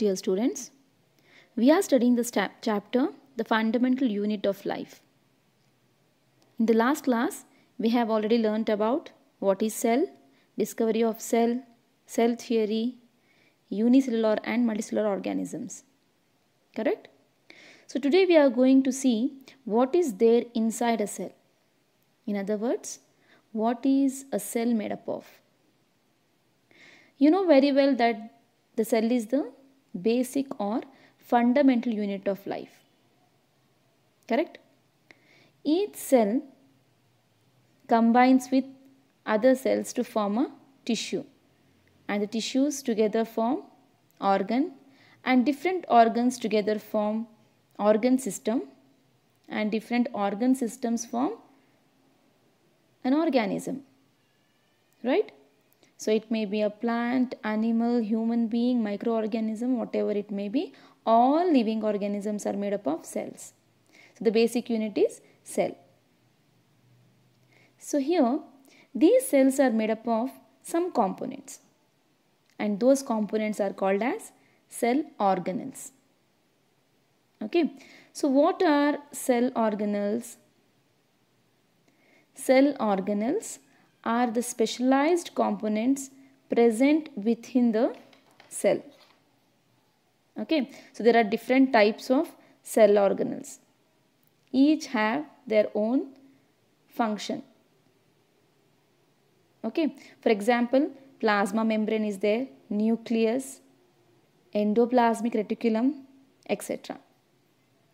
dear students. We are studying this chapter, The Fundamental Unit of Life. In the last class, we have already learnt about what is cell, discovery of cell, cell theory, unicellular and multicellular organisms. Correct? So today we are going to see what is there inside a cell. In other words, what is a cell made up of? You know very well that the cell is the basic or fundamental unit of life. Correct? Each cell combines with other cells to form a tissue and the tissues together form organ and different organs together form organ system and different organ systems form an organism right so it may be a plant, animal, human being, microorganism, whatever it may be. All living organisms are made up of cells. So the basic unit is cell. So here, these cells are made up of some components. And those components are called as cell organelles. Okay. So what are cell organelles? Cell organelles are the specialized components present within the cell. Okay, so there are different types of cell organelles. Each have their own function. Okay, for example, plasma membrane is there, nucleus, endoplasmic reticulum, etc.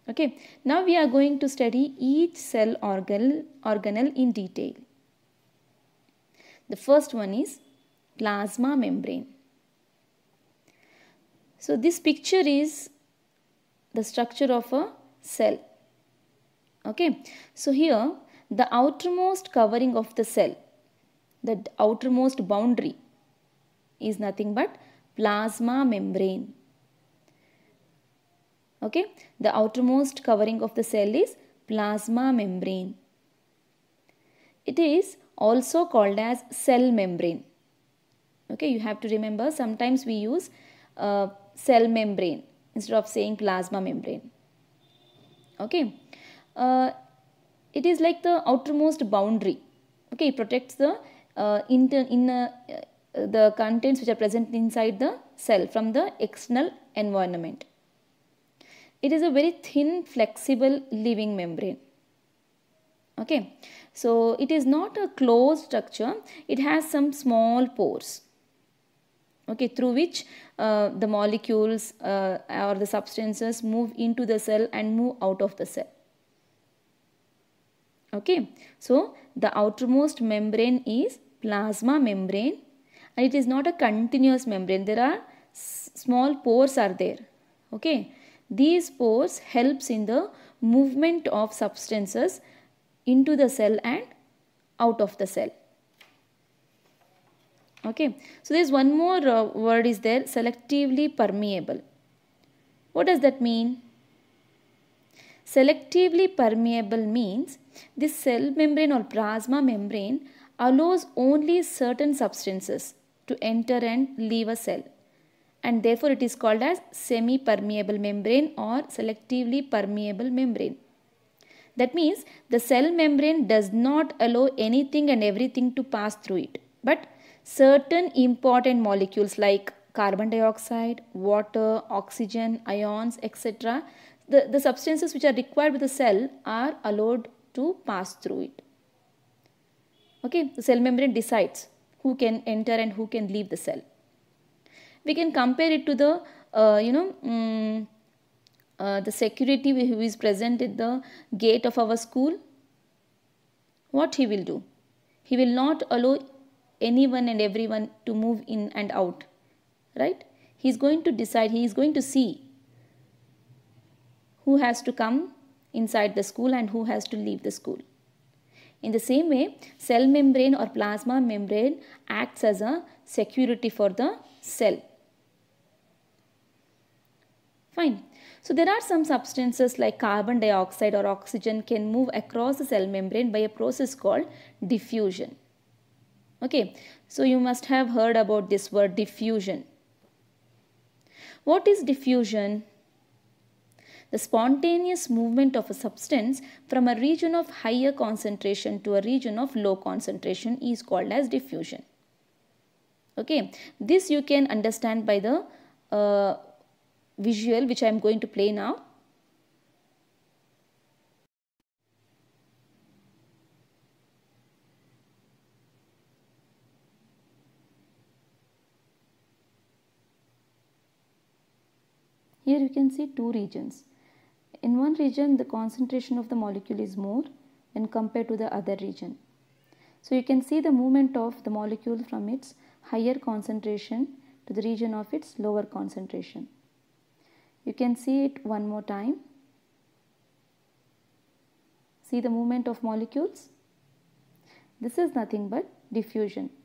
Okay, now we are going to study each cell organelle, organelle in detail. The first one is plasma membrane. So this picture is the structure of a cell. Okay. So here the outermost covering of the cell, the outermost boundary is nothing but plasma membrane. Okay. The outermost covering of the cell is plasma membrane. It is also called as cell membrane. Okay, you have to remember sometimes we use uh, cell membrane instead of saying plasma membrane. Okay, uh, it is like the outermost boundary. Okay, it protects the uh, inter inner uh, the contents which are present inside the cell from the external environment. It is a very thin flexible living membrane okay so it is not a closed structure it has some small pores okay through which uh, the molecules uh, or the substances move into the cell and move out of the cell okay so the outermost membrane is plasma membrane and it is not a continuous membrane there are small pores are there okay these pores helps in the movement of substances into the cell and out of the cell. Okay. So there is one more uh, word is there selectively permeable. What does that mean? Selectively permeable means this cell membrane or plasma membrane allows only certain substances to enter and leave a cell and therefore it is called as semi-permeable membrane or selectively permeable membrane. That means the cell membrane does not allow anything and everything to pass through it. But certain important molecules like carbon dioxide, water, oxygen, ions, etc. The, the substances which are required by the cell are allowed to pass through it. Okay, the cell membrane decides who can enter and who can leave the cell. We can compare it to the, uh, you know, um, uh, the security who is present at the gate of our school, what he will do? He will not allow anyone and everyone to move in and out, right? He is going to decide, he is going to see who has to come inside the school and who has to leave the school. In the same way, cell membrane or plasma membrane acts as a security for the cell. Fine. So there are some substances like carbon dioxide or oxygen can move across the cell membrane by a process called diffusion. Okay, so you must have heard about this word diffusion. What is diffusion? The spontaneous movement of a substance from a region of higher concentration to a region of low concentration is called as diffusion. Okay, this you can understand by the uh, visual which I am going to play now. Here you can see two regions. In one region the concentration of the molecule is more when compared to the other region. So you can see the movement of the molecule from its higher concentration to the region of its lower concentration. You can see it one more time. See the movement of molecules? This is nothing but diffusion.